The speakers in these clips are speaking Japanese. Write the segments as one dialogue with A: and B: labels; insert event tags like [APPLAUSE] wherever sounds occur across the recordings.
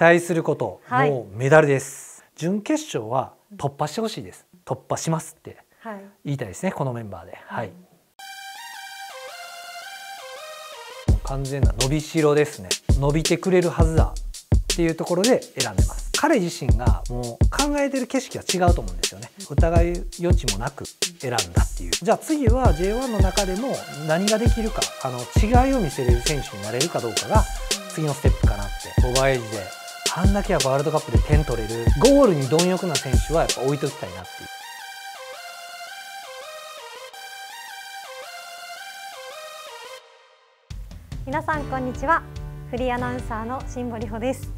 A: 待すること、はい、もうメダルです準決勝は突破してほしいです突破しますって言いたいですね、はい、このメンバーで、はい、完全な伸びしろですね伸びてくれるはずだっていうところで選んでます彼自身がもう考えてる景色は違うと思うんですよね疑い余地もなく選んだっていうじゃあ次は J1 の中でも何ができるかあの違いを見せれる選手になれるかどうかが次のステップかなってーバエイジであんだけはワールドカップで点取れるゴールに貪欲な選手はやっぱ置いときたいなっていう。
B: 皆さんこんにちはフリーアナウンサーの新堀穂です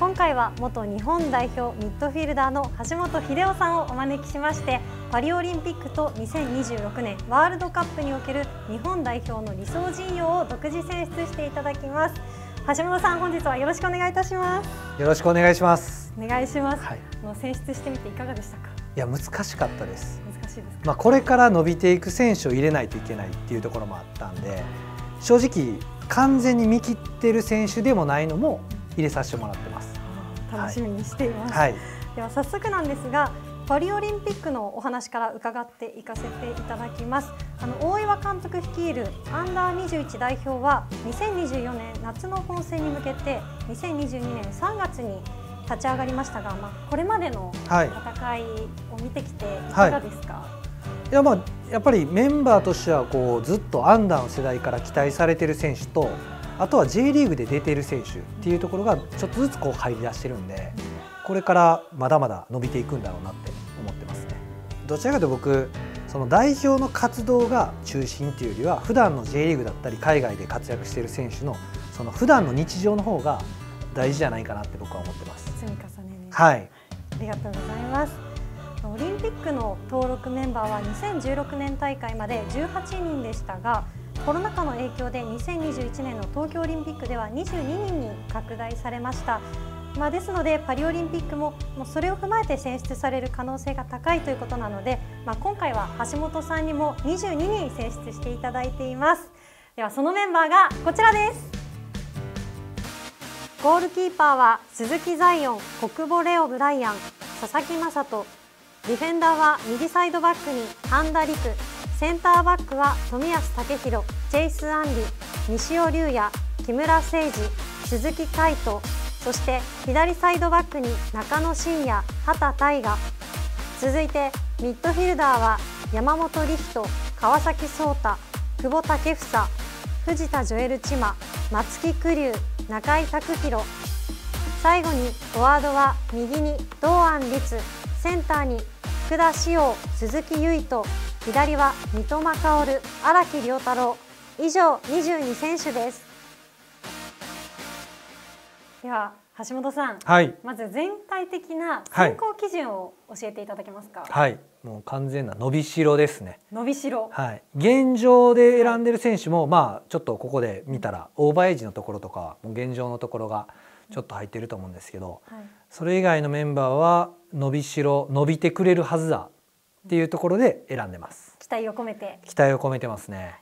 B: 今回は元日本代表ミッドフィルダーの橋本英夫さんをお招きしましてパリオリンピックと2026年ワールドカップにおける日本代表の理想陣容を独自選出していただきます橋本さん本日はよろしくお願いいたします
A: よろしくお願いします
B: お願いします、はい、もう選出してみていかがでしたか
A: いや難しかったです難しいですまあこれから伸びていく選手を入れないといけないっていうところもあったんで正直完全に見切ってる選手でもないのも入れさせてもらってます
B: 楽しみにしています、はい、では早速なんですがパリオリンピックのお話から伺っていかせていただきますあの大岩監督率いるアンダー21代表は2024年夏の本戦に向けて2022年3月に立ち上がりましたが、まあ、これまでの戦いを見てきていかがですか、は
A: い、いやまあ、やっぱりメンバーとしてはこうずっとアンダーの世代から期待されている選手とあとは J リーグで出ている選手っていうところがちょっとずつこう入り出してるんでこれからまだまだ伸びていくんだろうなって思ってますね。どちらかと僕その代表の活動が中心っていうよりは普段の J リーグだったり海外で活躍している選手のその普段の日常の方が大事じゃないかなって僕は思ってま
B: す積み重ねに、はい、ありがとうございますオリンピックの登録メンバーは2016年大会まで18人でしたがコロナ禍の影響で2021年の東京オリンピックでは22人に拡大されましたまあ、ですのでパリオリンピックももうそれを踏まえて選出される可能性が高いということなので、まあ、今回は橋本さんにも22人選出していただいていますではそのメンバーがこちらですゴールキーパーは鈴木ザイオン、国母レオ・ブライアン、佐々木雅人ディフェンダーは右サイドバックに半田陸センターバックは冨安武洋、チェイス・アンリ西尾龍也、木村誠二、鈴木海斗そして左サイドバックに中野伸也、畑大我続いてミッドフィルダーは山本力人、川崎颯太、久保建英、藤田ジョエル・千葉、松木玖生、中井拓弘最後にフォワードは右に堂安律センターに福田師陽、鈴木唯と左は三笘薫、荒木亮太郎以上22選手です。では橋本さん、はい、まず全体的な選考基準を教えていただけますか。
A: はい、もう完全な伸びしろですね。伸びしろ。はい。現状で選んでる選手も、まあちょっとここで見たら、オーバーエイジのところとかもう現状のところがちょっと入ってると思うんですけど、はい、それ以外のメンバーは伸びしろ伸びてくれるはずだっていうところで選んでま
B: す。期待を込めて。
A: 期待を込めてますね。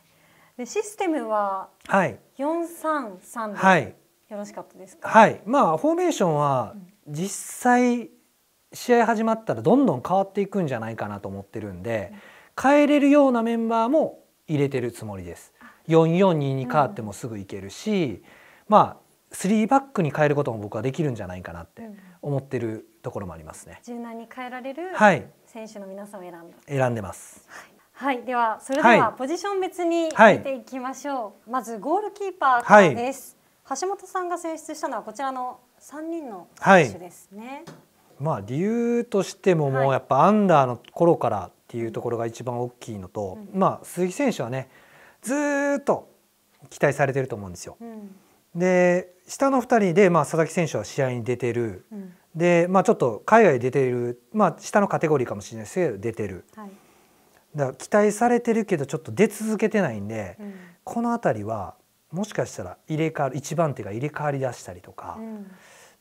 B: でシステムは、はい、四三三。はい。よろしかったですかは
A: いまあフォーメーションは実際試合始まったらどんどん変わっていくんじゃないかなと思ってるんで、変えれるようなメンバーも入れてるつもりです。442に変わってもすぐいけるし、まあ3バックに変えることも僕はできるんじゃないかなって思ってるところもありますね。
B: 柔軟に変えられる選手の皆さんを選んだ、はい、
A: 選んでます。
B: はい、はい、ではそれではポジション別に見ていきましょう。はい、まずゴールキーパーです。橋本さんが選出したのはこちらの3人の選手ですね。は
A: い、まあ、理由としてももうやっぱアンダーの頃からっていうところが一番大きいのと、うん、まあ、鈴木選手はねずっと期待されてると思うんですよ。うん、で下の2人で、まあ、佐々木選手は試合に出てる、うん、で、まあ、ちょっと海外出ている、まあ、下のカテゴリーかもしれないですけど出てる、はい、だから期待されてるけどちょっと出続けてないんで、この辺りはもしかしたら入れ替わる一番手が入れ替わりだしたりとか、うん、っ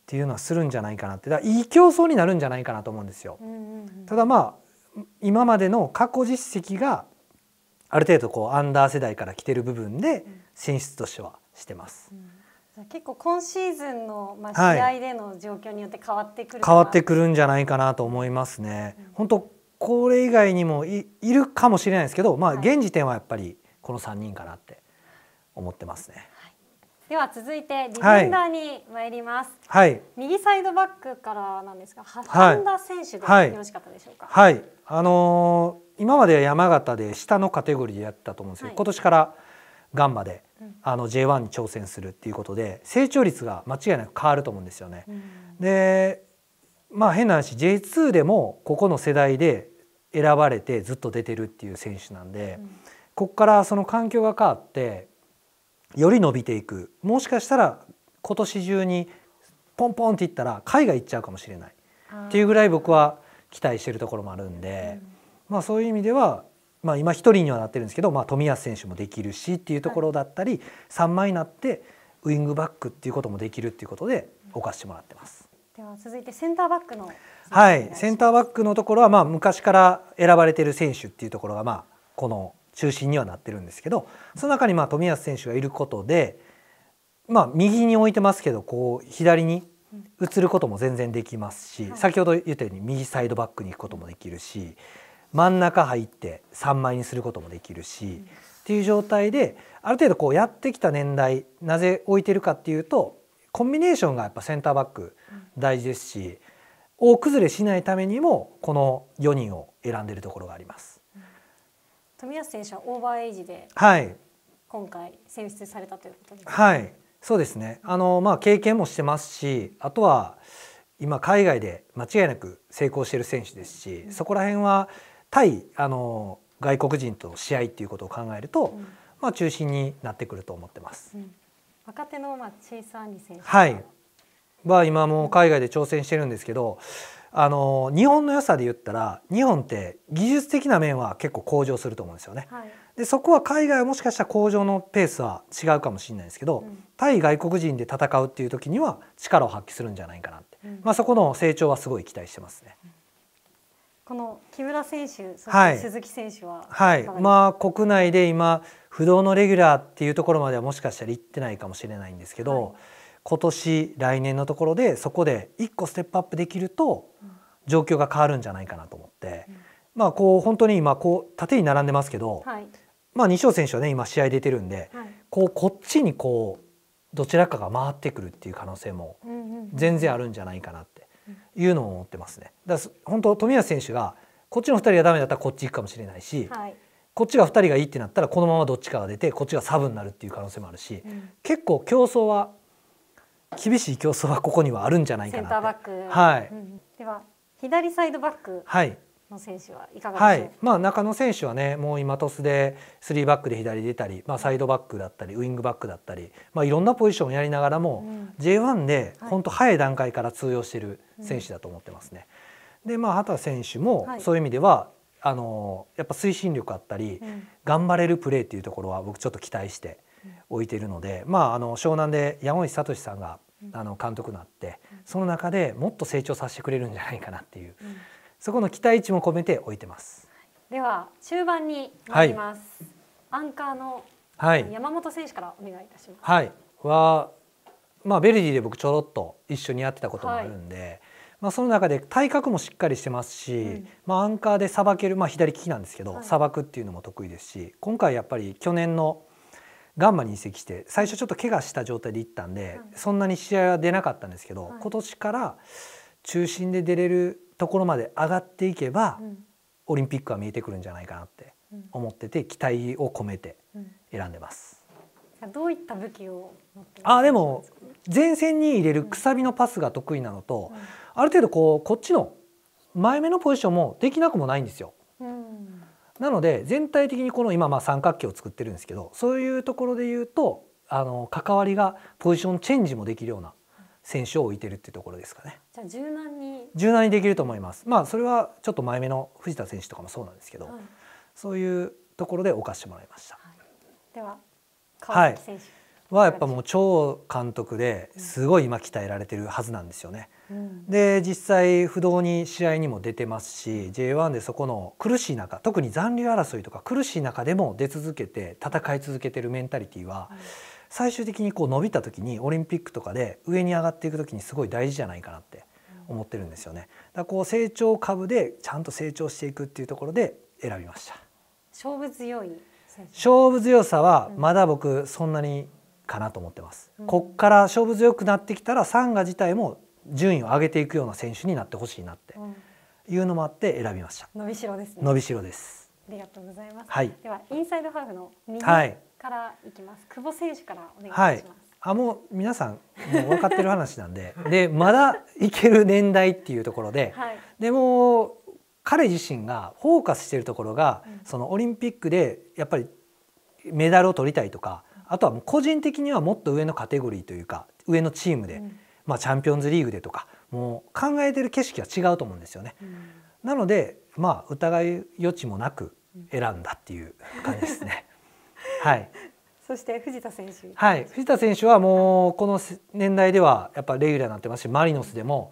A: ていうのはするんじゃないかなってだからいい競争になるんじゃないかなと思うんですよ。うんうんうん、ただまあ今までの過去実績がある程度こうアンダー世代から来てる部分で選出としてはしてます。う
B: ん結構今シーズンの、まあ、試合での状況によって変わってくる、はい、変わって
A: くるんじゃないかなと思いますね。うん、本当これ以外にもいるかもしれないですけど、まあ、現時点はやっぱりこの3人かなって思ってますね。はい
B: では続いてディフェンダーに参ります。はい。右サイドバックからなんですが、ハンダ選手で、はい、よろしかったでしょうか。はい。
A: あのー、今までは山形で下のカテゴリーでやったと思うんですけど、はい、今年からガンマで、うん、あの J1 に挑戦するっていうことで成長率が間違いなく変わると思うんですよね。うん、で、まあ変な話 J2 でもここの世代で選ばれてずっと出てるっていう選手なんで、うん、ここからその環境が変わってより伸びていくもしかしたら今年中にポンポンっていったら海外行っちゃうかもしれないっていうぐらい僕は期待してるところもあるんで、うん、まあ、そういう意味では、まあ、今一人にはなってるんですけど、まあ、冨安選手もできるしっていうところだったり、はい、3枚になってウイングバックっていうこともできるっていうことで置かせてもらってます。
B: では続いてセンターバックの
A: はいセンターバックのところはまあ昔から選ばれてる選手っていうところがまあこの中心にはなってるんですけどその中にまあ冨安選手がいることで、まあ、右に置いてますけどこう左に移ることも全然できますし、はい、先ほど言ったように右サイドバックに行くこともできるし真ん中入って3枚にすることもできるし、うん、っていう状態である程度こうやってきた年代なぜ置いてるかっていうとコンビネーションがやっぱセンターバック大事ですし、うん、大崩れしないためにもこの4人を選んでるところがあります。
B: 冨安選手はオーバーエイジで、今回選出されたということです
A: ね。はい、そうですね。あのまあ経験もしてますし、あとは今海外で間違いなく成功している選手ですし、うん、そこら辺は対あの外国人と試合っていうことを考えると、うん、まあ中心になってくると思ってます。
B: うん、若手のまあチェイスアンリ選手
A: はい、は今も海外で挑戦してるんですけど。あの日本の良さで言ったら日本って技術的な面は結構向上すると思うんですよね。はい、でそこは海外はもしかしたら向上のペースは違うかもしれないですけど、うん、対外国人で戦うっていう時には力を発揮するんじゃないかなっ
B: て、うん、まあ、そこ
A: の成長はすごい期待してますね。うん、
B: この木村選手、そして鈴木選手は、はい、はい、
A: まあ国内で今不動のレギュラーっていうところまではもしかしたら行ってないかもしれないんですけど、はい今年来年のところでそこで一個ステップアップできると状況が変わるんじゃないかなと思って、うん、まあこう本当に今こう縦に並んでますけど、はい、まあ西尾選手はね今試合出てるんで、はい、こうこっちにこうどちらかが回ってくるっていう可能性も全然あるんじゃないかなっていうのを思ってますね。だから本当富谷選手がこっちの2人がダメだったらこっち行くかもしれないし、はい、こっちが2人がいいってなったらこのままどっちかが出てこっちがサブになるっていう可能性もあるし、うん、結構競争は厳しい競争はここにはあるんじゃないかな
B: はい、うん、では左サイドバックの選手はいかがでしょう、はい、
A: まあ、中野選手はねもう今トスで3バックで左出たり、まあ、サイドバックだったりウイングバックだったり、まあ、いろんなポジションをやりながらも、うん、J1 で本当早い段階から通用している選手だと思ってますね。うん、でまあ、畑選手もそういう意味では、はいあのやっぱ推進力あったり、うん、頑張れるプレーっていうところは僕ちょっと期待して置いているので、まあ、あの湘南で山内聡さんがあの監督になってその中でもっと成長させてくれるんじゃないかなっていう、うん、そこの期待値も込めて置いてます。
B: では中盤に参ります、はい、アンカーの山本選手からお願いいたします。は
A: い、はまあ、ベルディで僕ちょろっと一緒にやってたこともあるんで、はい、まあ、その中で体格もしっかりしてますし、うん、まあ、アンカーでさばける、まあ、左利きなんですけどさば、はい、くっていうのも得意ですし今回やっぱり去年のガンマに移籍して最初ちょっと怪我した状態で行ったんで、そんなに試合は出なかったんですけど、今年から中心で出れるところまで上がっていけば、オリンピックは見えてくるんじゃないかなって思ってて期待を込めて選んでます。
B: どういった武器を
A: あでも前線に入れるくさびのパスが得意なのと、ある程度こうこっちの前目のポジションもできなくもないんですよ。なので全体的にこの今まあ三角形を作ってるんですけどそういうところで言うとあの関わりがポジションチェンジもできるような選手を置いてるっていうところですかね。
B: じゃあ柔軟に
A: 柔軟にできると思います。まあそれはちょっと前目の藤田選手とかもそうなんですけど、はい、そういうところで犯してもらいました。は
B: い、では川崎選手、はいはやっぱ
A: もう超監督ですごい今鍛えられてるはずなんですよね。うん、で実際不動に試合にも出てますし J1 でそこの苦しい中特に残留争いとか苦しい中でも出続けて戦い続けてるメンタリティーは、最終的にこう伸びた時にオリンピックとかで上に上がっていく時にすごい大事じゃないかなって思ってるんですよね。だこう成長株でちゃんと成長していくっていうところで選びました。
B: 勝負強い
A: 勝負強さはまだ僕そんなにかなと思ってます。こっから勝負強くなってきたらサンガ自体も順位を上げていくような選手になってほしいなっていうのもあって選びました。
B: 伸びしろです、ね、伸びしろです。ありがとうございます。はい、ではインサイドハーフの右からいきます。はい、久保選手からお願いします。はい、
A: あもう皆さんもう分かってる話なんで [LAUGHS] でまだいける年代っていうところで、はい、でも彼自身がフォーカスしているところが、うん、そのオリンピックでやっぱりメダルを取りたいとかあとはもう個人的にはもっと上のカテゴリーというか上のチームで、うん、まあ、チャンピオンズリーグでとかもう考えてる景色は違うと思うんですよね。うん、なので、まあ、疑い余地もなく選んだっていう感じですね。[LAUGHS] はい、
B: そして藤田選手、
A: はい、藤田選手はもうこの年代ではやっぱレギュラーになってますしマリノスでも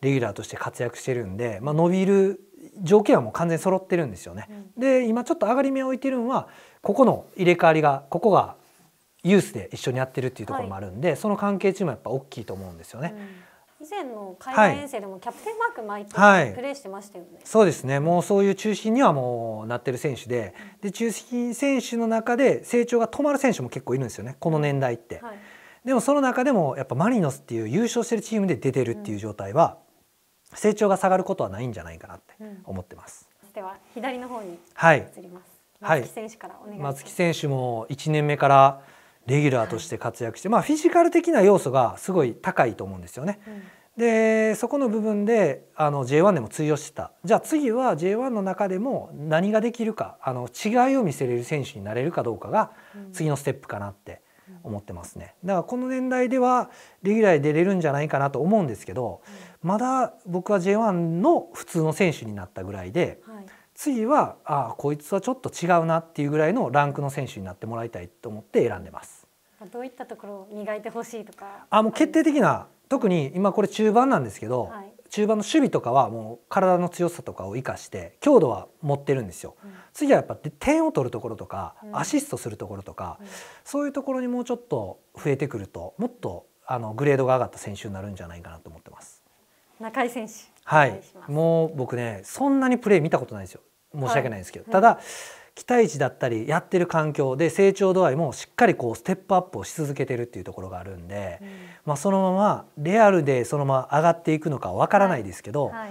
A: レギュラーとして活躍してるんで、まあ、伸びる条件はもう完全に揃ってるんですよね。うん、で今ちょっと上がり目を置いてるのはここの入れ替わりがここがユースで一緒にやってるっていうところもあるんで、はい、その関係チームはやっぱ大きいと思うんですよね。
B: うん、以前の海外遠征でもキャプテンマーク巻いて、プレーしてましたよね、
A: そうですねもうそういう中心にはもうなってる選手でうん、で中心選手の中で成長が止まる選手も結構いるんですよねこの年代って、はい、でもその中でもやっぱマリノスっていう優勝してるチームで出てるっていう状態は、成長が下がることはないんじゃないかなって思ってます、
B: では左の方に移ります、はい、松木選手からお願いします、
A: 松木選手も1年目からレギュラーとして活躍して、まあ、フィジカル的な要素がすごい高いと思うんですよね。うん、でそこの部分であの J1 でも通用してたじゃあ次は J1 の中でも何ができるかあの違いを見せれる選手になれるかどうかが次のステップかなって思ってますねだからこの年代ではレギュラーで出れるんじゃないかなと思うんですけどまだ僕は J1 の普通の選手になったぐらいで、次はあこいつはちょっと違うなっていうぐらいのランクの選手になってもらいたいと思って選んでます。
B: どういったところを磨いてほしいとか
A: あもう決定的な特に今これ中盤なんですけど、はい、中盤の守備とかはもう体の強さとかを生かして強度は持ってるんですよ、うん、次はやっぱ点を取るところとか、うん、アシストするところとか、うん、そういうところにもうちょっと増えてくるともっとあのグレードが上がった選手になるんじゃないかなと思ってます。中井選手はい、もう僕ねそんなにプレー見たことないですよ申し訳ないんですけど、はい、ただ、期待値だったりやってる環境で成長度合いもしっかりこうステップアップをし続けてるっていうところがあるんで、うん、まあ、そのままレアルでそのまま上がっていくのかわからないですけど、はいはい、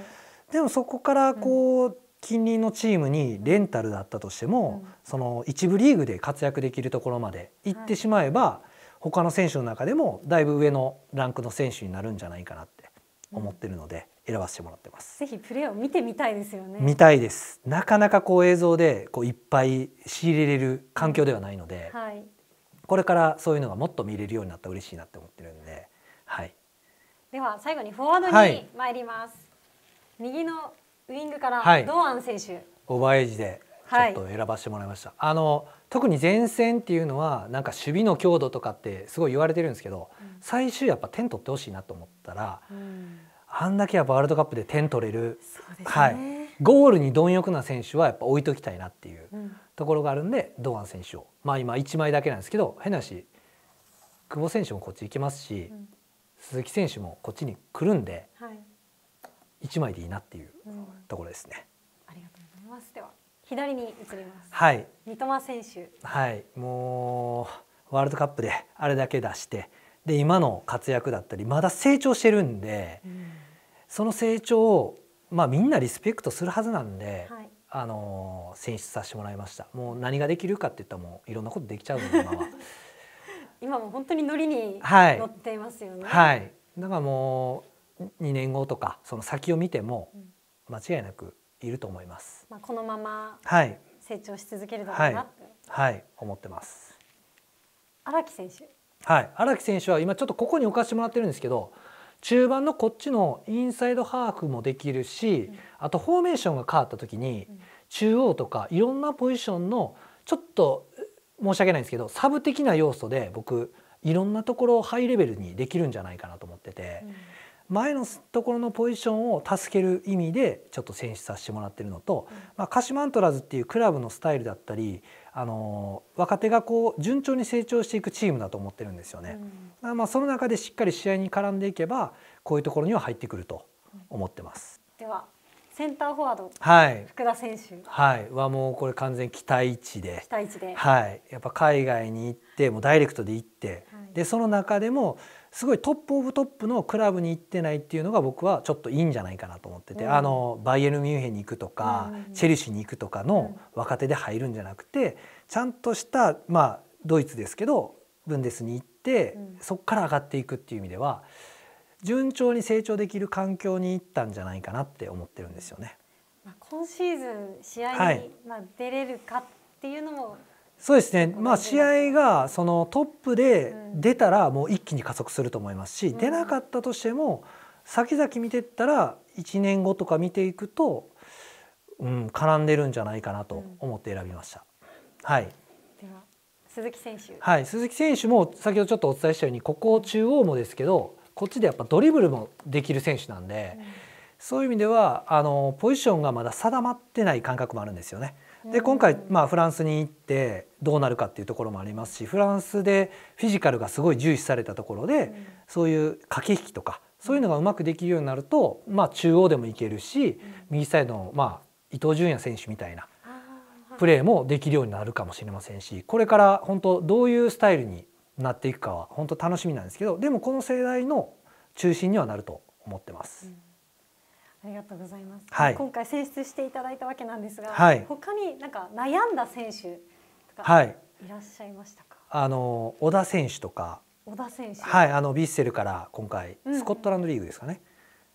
A: でもそこからこう、近隣のチームにレンタルだったとしても、うん、その一部リーグで活躍できるところまで行ってしまえば、はい、他の選手の中でもだいぶ上のランクの選手になるんじゃないかなって。思ってるので選ばせてもらってま
B: す、うん、ぜひプレーを見てみたいですよね見
A: たいですなかなかこう映像でこういっぱい仕入れれる環境ではないので、はい、これからそういうのがもっと見れるようになったら嬉しいなって思ってるんではい
B: では最後にフォワードに参ります、はい、右のウイングから堂安選手、
A: オーバーエイジでちょっと選ばせてもらいました、はい、あの特に前線っていうのはなんか守備の強度とかってすごい言われてるんですけど、最終やっぱ点取ってほしいなと思ったら、あんだけやっぱワールドカップで点取れる、はい、ゴールに貪欲な選手はやっぱ置いときたいなっていうところがあるんで、堂安選手をまあ今1枚だけなんですけど変なし久保選手もこっち行きますし、鈴木選手もこっちに来るんで、は1枚でいいなっていうところですね。
B: 左に移ります。はい。三笘選
A: 手。はい。もうワールドカップであれだけ出して、で今の活躍だったりまだ成長してるんで、うん、その成長をまあみんなリスペクトするはずなんで。はいあの選出させてもらいましたもう何ができるかって言ったらもういろんなことできちゃうの今は
B: [LAUGHS] 今も本当にノリに乗っていますよね、はい、は
A: い、だからもう二年後とかその先を見ても間違いなくいると思います。
B: まあ、このまま成長し続けるだろうな、
A: はい、はい、思ってます。
B: 荒木選手。
A: はい、荒木選手は今ちょっとここに置かしてもらってるんですけど、中盤のこっちのインサイドハーフもできるし、うん、あとフォーメーションが変わった時に、中央とかいろんなポジションのちょっと申し訳ないんですけど、サブ的な要素で僕いろんなところをハイレベルにできるんじゃないかなと思ってて。うん前のところのポジションを助ける意味でちょっと選出させてもらってるのと、まあ、鹿島アントラーズっていうクラブのスタイルだったりあの若手がこう順調に成長していくチームだと思ってるんですよね。うん、まあその中でしっかり試合に絡んでいけばこういうところには入ってくると思ってます。
B: ではセンターフォワード、
A: はい、福
B: 田選手、は
A: い、はもうこれ完全期待値で期
B: 待値で、は
A: い、やっぱ海外に行ってもうダイレクトで行って、はい、でその中でもすごいトップオブトップのクラブに行ってないっていうのが僕はちょっといいんじゃないかなと思ってて、うん、あのバイエルミュンヘンに行くとか、うん、チェルシーに行くとかの若手で入るんじゃなくてちゃんとしたまあドイツですけどブンデスに行って、そこから上がっていくっていう意味では順調に成長できる環境に行ったんじゃないかなって思ってるんですよね。
B: まあ、今シーズン試合に、まあ、出れるかっていうのも、はい
A: そうですね、まあ、試合がそのトップで出たらもう一気に加速すると思いますし、うん、出なかったとしても先々見てったら1年後とか見ていくと、うん、絡んでるんじゃないかなと思って選びました。うん、はい
B: 鈴木選手、は
A: い、鈴木選手も先ほどちょっとお伝えしたようにここ中央もですけどこっちでやっぱドリブルもできる選手なんで、うん、そういう意味ではあのポジションがまだ定まってない感覚もあるんですよね。で今回、まあ、フランスに行ってどうなるかっていうところもありますしフランスでフィジカルがすごい重視されたところで、そういう駆け引きとかそういうのがうまくできるようになると、まあ、中央でもいけるし、右サイドの、まあ、伊東純也選手みたいなプレーもできるようになるかもしれませんしこれから本当どういうスタイルになっていくかは本当楽しみなんですけどでもこの世代の中心にはなると思ってます。うん
B: ありがとうございます、はい、今回選出していただいたわけなんですが、はい、他になんか悩んだ選手とかいらっしゃいましたか、
A: はい、あの小田選手とか
B: 小田選手は
A: いあのビッセルから今回スコットランドリーグですかね、うん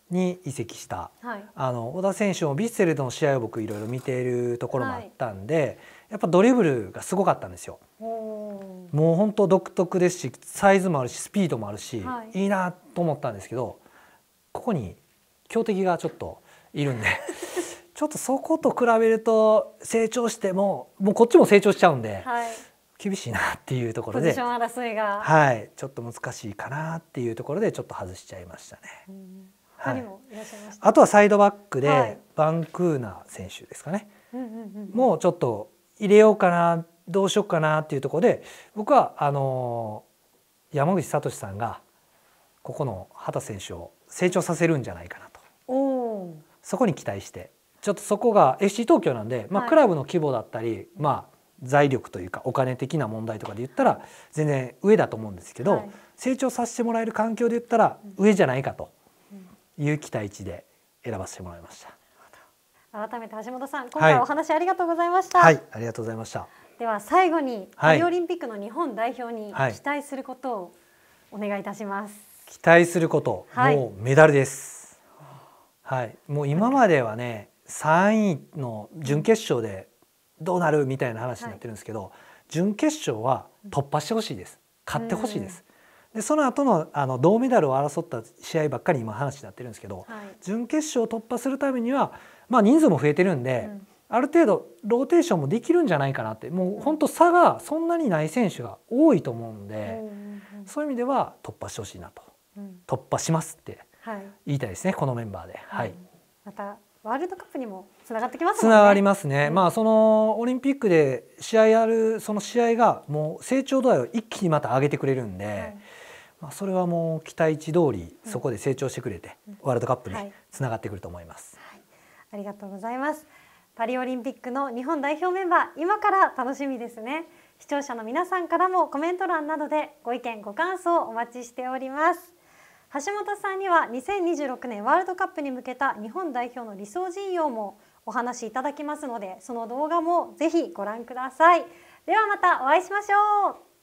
A: に移籍した、はい、あの小田選手もヴィッセルの試合を僕いろいろ見ているところもあったんで、やっぱドリブルがすごかったんですよ。もう本当独特ですしサイズもあるしスピードもあるし、い、いなと思ったんですけどここに強敵がちょっといるんで [LAUGHS] ちょっとそこと比べると成長してももうこっちも成長しちゃうんで、はい、厳しいなっていうところで
B: 争いがは
A: いちょっと難しいかなっていうところでちょっと外しちゃいましたね。はい、あとはサイドバックで、バンクーナ選手ですかね、もうちょっと入れようかなどうしようかなっていうところで僕はあのー、山口聡さんがここの畑選手を成長させるんじゃないかなそこに期待してちょっとそこが FC 東京なんで、まあ、クラブの規模だったり、はい、まあ、財力というかお金的な問題とかで言ったら全然上だと思うんですけど、はい、成長させてもらえる環境で言ったら上じゃないかという期待値で選ばせてもらいまし
B: た。改めて橋本さん今回お話ありがとうございました、はい、は
A: い、ありがとうございました
B: では最後にパリオリンピックの日本代表に期待することをお願いいたします、は
A: い、期待すること、もうメダルですはい、もう今まではね3位の準決勝でどうなるみたいな話になってるんですけど、はい、準決勝は突破してほしいです勝ってほしいです。でその後のあの銅メダルを争った試合ばっかり今話になってるんですけど、はい、準決勝を突破するためには、まあ、人数も増えてるんで、うん、ある程度ローテーションもできるんじゃないかなってもう本当差がそんなにない選手が多いと思うんで、うん、そういう意味では突破してほしいなと、うん、突破しますって言いたいですね、このメンバーで。はい、
B: またワールドカップにもつながってきます、ね、つながり
A: ますね、うん、まあそのオリンピックで試合やるその試合がもう成長度合いを一気にまた上げてくれるんで、はい、まあそれはもう期待値通りそこで成長してくれて、うん、ワールドカップにつながってくると思います、はい、
B: ありがとうございますパリオリンピックの日本代表メンバー今から楽しみですね視聴者の皆さんからもコメント欄などでご意見ご感想お待ちしております橋本さんには2026年ワールドカップに向けた日本代表の理想陣容もお話しいただきますのでその動画もぜひご覧くださいではまたお会いしましょう